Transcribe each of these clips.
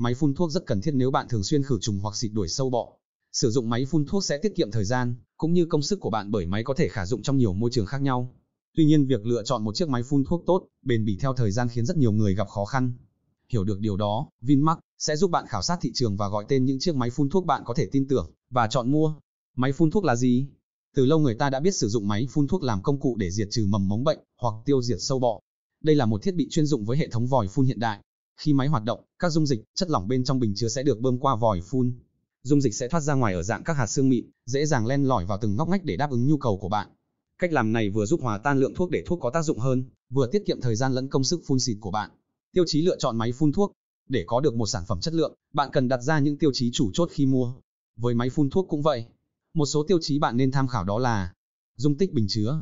Máy phun thuốc rất cần thiết nếu bạn thường xuyên khử trùng hoặc xịt đuổi sâu bọ. Sử dụng máy phun thuốc sẽ tiết kiệm thời gian cũng như công sức của bạn bởi máy có thể khả dụng trong nhiều môi trường khác nhau. Tuy nhiên việc lựa chọn một chiếc máy phun thuốc tốt, bền bỉ theo thời gian khiến rất nhiều người gặp khó khăn. Hiểu được điều đó, Vinmark sẽ giúp bạn khảo sát thị trường và gọi tên những chiếc máy phun thuốc bạn có thể tin tưởng và chọn mua. Máy phun thuốc là gì? Từ lâu người ta đã biết sử dụng máy phun thuốc làm công cụ để diệt trừ mầm mống bệnh hoặc tiêu diệt sâu bọ. Đây là một thiết bị chuyên dụng với hệ thống vòi phun hiện đại, khi máy hoạt động, các dung dịch, chất lỏng bên trong bình chứa sẽ được bơm qua vòi phun. Dung dịch sẽ thoát ra ngoài ở dạng các hạt xương mịn, dễ dàng len lỏi vào từng ngóc ngách để đáp ứng nhu cầu của bạn. Cách làm này vừa giúp hòa tan lượng thuốc để thuốc có tác dụng hơn, vừa tiết kiệm thời gian lẫn công sức phun xịt của bạn. Tiêu chí lựa chọn máy phun thuốc. Để có được một sản phẩm chất lượng, bạn cần đặt ra những tiêu chí chủ chốt khi mua. Với máy phun thuốc cũng vậy. Một số tiêu chí bạn nên tham khảo đó là dung tích bình chứa.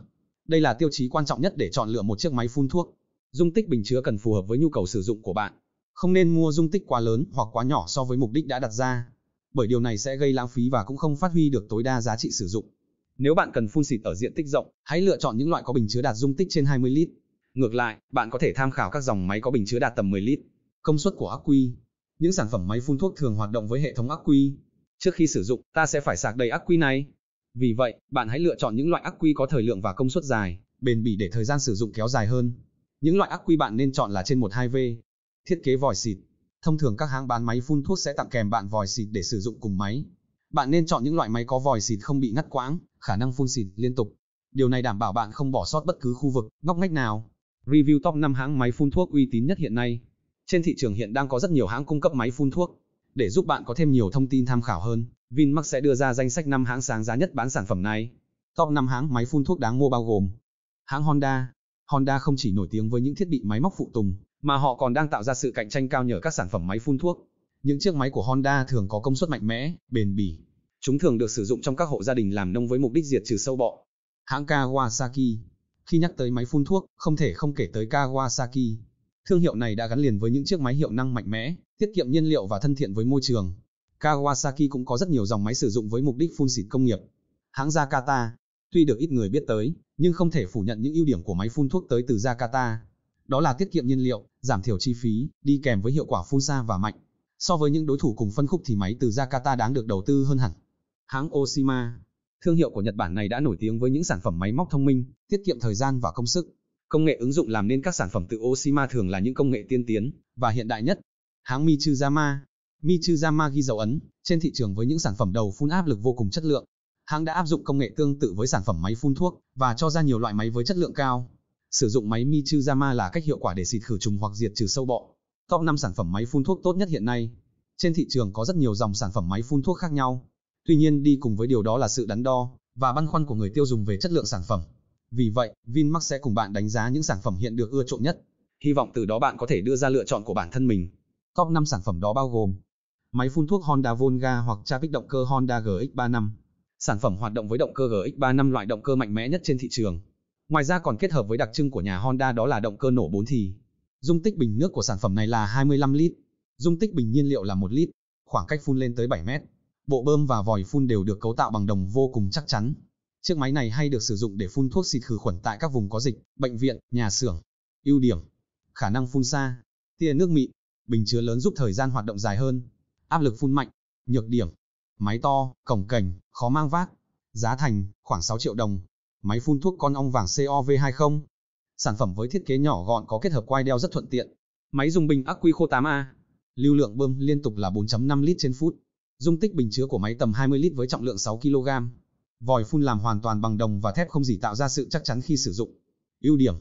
Đây là tiêu chí quan trọng nhất để chọn lựa một chiếc máy phun thuốc. Dung tích bình chứa cần phù hợp với nhu cầu sử dụng của bạn không nên mua dung tích quá lớn hoặc quá nhỏ so với mục đích đã đặt ra, bởi điều này sẽ gây lãng phí và cũng không phát huy được tối đa giá trị sử dụng. Nếu bạn cần phun xịt ở diện tích rộng, hãy lựa chọn những loại có bình chứa đạt dung tích trên 20 lít. Ngược lại, bạn có thể tham khảo các dòng máy có bình chứa đạt tầm 10 lít. Công suất của ắc quy. Những sản phẩm máy phun thuốc thường hoạt động với hệ thống ắc quy. Trước khi sử dụng, ta sẽ phải sạc đầy ắc quy này. Vì vậy, bạn hãy lựa chọn những loại ắc quy có thời lượng và công suất dài, bền bỉ để thời gian sử dụng kéo dài hơn. Những loại ắc quy bạn nên chọn là trên 1-2V, thiết kế vòi xịt. Thông thường các hãng bán máy phun thuốc sẽ tặng kèm bạn vòi xịt để sử dụng cùng máy. Bạn nên chọn những loại máy có vòi xịt không bị ngắt quãng, khả năng phun xịt liên tục. Điều này đảm bảo bạn không bỏ sót bất cứ khu vực, ngóc ngách nào. Review top 5 hãng máy phun thuốc uy tín nhất hiện nay. Trên thị trường hiện đang có rất nhiều hãng cung cấp máy phun thuốc. Để giúp bạn có thêm nhiều thông tin tham khảo hơn, Vinmark sẽ đưa ra danh sách 5 hãng sáng giá nhất bán sản phẩm này. Top 5 hãng máy phun thuốc đáng mua bao gồm Hãng Honda Honda không chỉ nổi tiếng với những thiết bị máy móc phụ tùng, mà họ còn đang tạo ra sự cạnh tranh cao nhờ các sản phẩm máy phun thuốc. Những chiếc máy của Honda thường có công suất mạnh mẽ, bền bỉ. Chúng thường được sử dụng trong các hộ gia đình làm nông với mục đích diệt trừ sâu bọ. Hãng Kawasaki Khi nhắc tới máy phun thuốc, không thể không kể tới Kawasaki. Thương hiệu này đã gắn liền với những chiếc máy hiệu năng mạnh mẽ, tiết kiệm nhiên liệu và thân thiện với môi trường. Kawasaki cũng có rất nhiều dòng máy sử dụng với mục đích phun xịt công nghiệp. Hãng Jakarta Tuy được ít người biết tới, nhưng không thể phủ nhận những ưu điểm của máy phun thuốc tới từ Jakarta đó là tiết kiệm nhiên liệu, giảm thiểu chi phí, đi kèm với hiệu quả phun ra và mạnh. So với những đối thủ cùng phân khúc thì máy từ Jakarta đáng được đầu tư hơn hẳn. Hãng Oshima, thương hiệu của Nhật Bản này đã nổi tiếng với những sản phẩm máy móc thông minh, tiết kiệm thời gian và công sức. Công nghệ ứng dụng làm nên các sản phẩm từ Oshima thường là những công nghệ tiên tiến và hiện đại nhất. Hãng Mitsuyama, Mitsuyama ghi dấu ấn trên thị trường với những sản phẩm đầu phun áp lực vô cùng chất lượng. Hãng đã áp dụng công nghệ tương tự với sản phẩm máy phun thuốc và cho ra nhiều loại máy với chất lượng cao sử dụng máy Michizama là cách hiệu quả để xịt khử trùng hoặc diệt trừ sâu bọ. Top 5 sản phẩm máy phun thuốc tốt nhất hiện nay. Trên thị trường có rất nhiều dòng sản phẩm máy phun thuốc khác nhau. Tuy nhiên đi cùng với điều đó là sự đắn đo và băn khoăn của người tiêu dùng về chất lượng sản phẩm. Vì vậy, Vinmark sẽ cùng bạn đánh giá những sản phẩm hiện được ưa chuộng nhất. Hy vọng từ đó bạn có thể đưa ra lựa chọn của bản thân mình. Top 5 sản phẩm đó bao gồm Máy phun thuốc Honda Volga hoặc Trafic động cơ Honda GX35 Sản phẩm hoạt động với động cơ GX35 loại động cơ mạnh mẽ nhất trên thị trường. Ngoài ra còn kết hợp với đặc trưng của nhà Honda đó là động cơ nổ 4 thì. Dung tích bình nước của sản phẩm này là 25 lít, dung tích bình nhiên liệu là 1 lít, khoảng cách phun lên tới 7 mét. Bộ bơm và vòi phun đều được cấu tạo bằng đồng vô cùng chắc chắn. Chiếc máy này hay được sử dụng để phun thuốc xịt khử khuẩn tại các vùng có dịch, bệnh viện, nhà xưởng. Ưu điểm: khả năng phun xa, tia nước mịn, bình chứa lớn giúp thời gian hoạt động dài hơn, áp lực phun mạnh. Nhược điểm: máy to, cổng kềnh, khó mang vác. Giá thành khoảng 6 triệu đồng máy phun thuốc con ong vàng COV20. Sản phẩm với thiết kế nhỏ gọn có kết hợp quai đeo rất thuận tiện. Máy dùng bình ắc quy khô 8A. Lưu lượng bơm liên tục là 4.5 lít trên phút. Dung tích bình chứa của máy tầm 20 lít với trọng lượng 6 kg. Vòi phun làm hoàn toàn bằng đồng và thép không gì tạo ra sự chắc chắn khi sử dụng. Ưu điểm: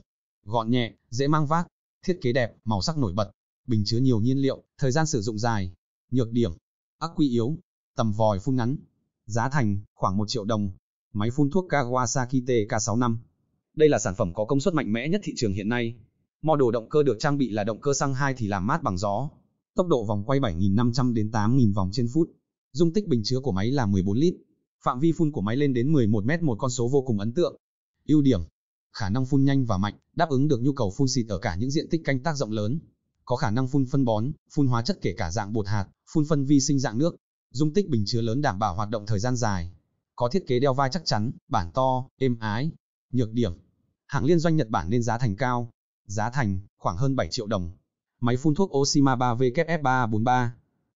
gọn nhẹ, dễ mang vác, thiết kế đẹp, màu sắc nổi bật, bình chứa nhiều nhiên liệu, thời gian sử dụng dài. Nhược điểm: ắc quy yếu, tầm vòi phun ngắn. Giá thành khoảng 1 triệu đồng máy phun thuốc Kawasaki TK65. Đây là sản phẩm có công suất mạnh mẽ nhất thị trường hiện nay. Model động cơ được trang bị là động cơ xăng 2 thì làm mát bằng gió. Tốc độ vòng quay 7.500 đến 8.000 vòng trên phút. Dung tích bình chứa của máy là 14 lít. Phạm vi phun của máy lên đến 11 mét một con số vô cùng ấn tượng. Ưu điểm Khả năng phun nhanh và mạnh, đáp ứng được nhu cầu phun xịt ở cả những diện tích canh tác rộng lớn. Có khả năng phun phân bón, phun hóa chất kể cả dạng bột hạt, phun phân vi sinh dạng nước. Dung tích bình chứa lớn đảm bảo hoạt động thời gian dài có thiết kế đeo vai chắc chắn, bản to, êm ái. Nhược điểm, hãng liên doanh Nhật Bản nên giá thành cao, giá thành khoảng hơn 7 triệu đồng. Máy phun thuốc Oshima 3WF343.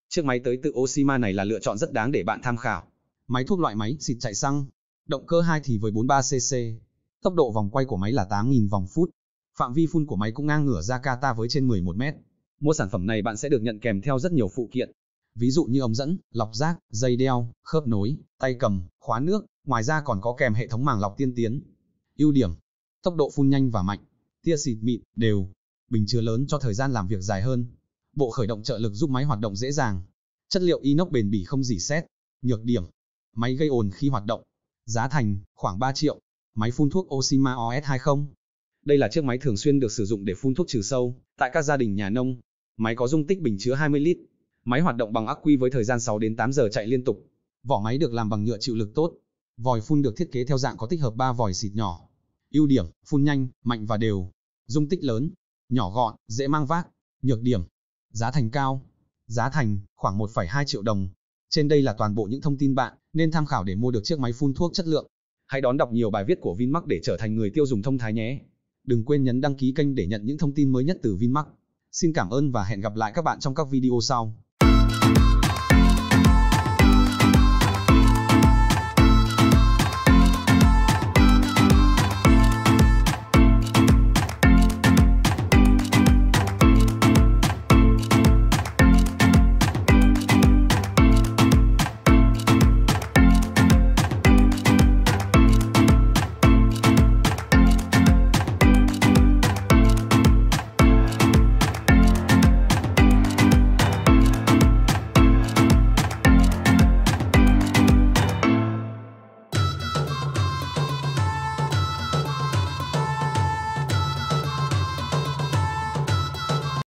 Chiếc máy tới từ Oshima này là lựa chọn rất đáng để bạn tham khảo. Máy thuốc loại máy xịt chạy xăng, động cơ 2 thì với 43cc. Tốc độ vòng quay của máy là 8.000 vòng phút. Phạm vi phun của máy cũng ngang ngửa Jakarta với trên 11 mét. Mua sản phẩm này bạn sẽ được nhận kèm theo rất nhiều phụ kiện, ví dụ như ống dẫn, lọc rác, dây đeo, khớp nối, tay cầm, khóa nước, ngoài ra còn có kèm hệ thống màng lọc tiên tiến. Ưu điểm: tốc độ phun nhanh và mạnh, tia xịt mịn, đều, bình chứa lớn cho thời gian làm việc dài hơn. Bộ khởi động trợ lực giúp máy hoạt động dễ dàng. Chất liệu inox bền bỉ không rỉ sét. Nhược điểm: máy gây ồn khi hoạt động. Giá thành: khoảng 3 triệu. Máy phun thuốc Oshima OS20. Đây là chiếc máy thường xuyên được sử dụng để phun thuốc trừ sâu tại các gia đình nhà nông. Máy có dung tích bình chứa 20 lít, Máy hoạt động bằng ắc quy với thời gian 6 đến 8 giờ chạy liên tục. Vỏ máy được làm bằng nhựa chịu lực tốt. Vòi phun được thiết kế theo dạng có tích hợp 3 vòi xịt nhỏ. Ưu điểm: phun nhanh, mạnh và đều. Dung tích lớn, nhỏ gọn, dễ mang vác. Nhược điểm: giá thành cao. Giá thành khoảng 1,2 triệu đồng. Trên đây là toàn bộ những thông tin bạn nên tham khảo để mua được chiếc máy phun thuốc chất lượng. Hãy đón đọc nhiều bài viết của Vinmark để trở thành người tiêu dùng thông thái nhé. Đừng quên nhấn đăng ký kênh để nhận những thông tin mới nhất từ Vinmark. Xin cảm ơn và hẹn gặp lại các bạn trong các video sau.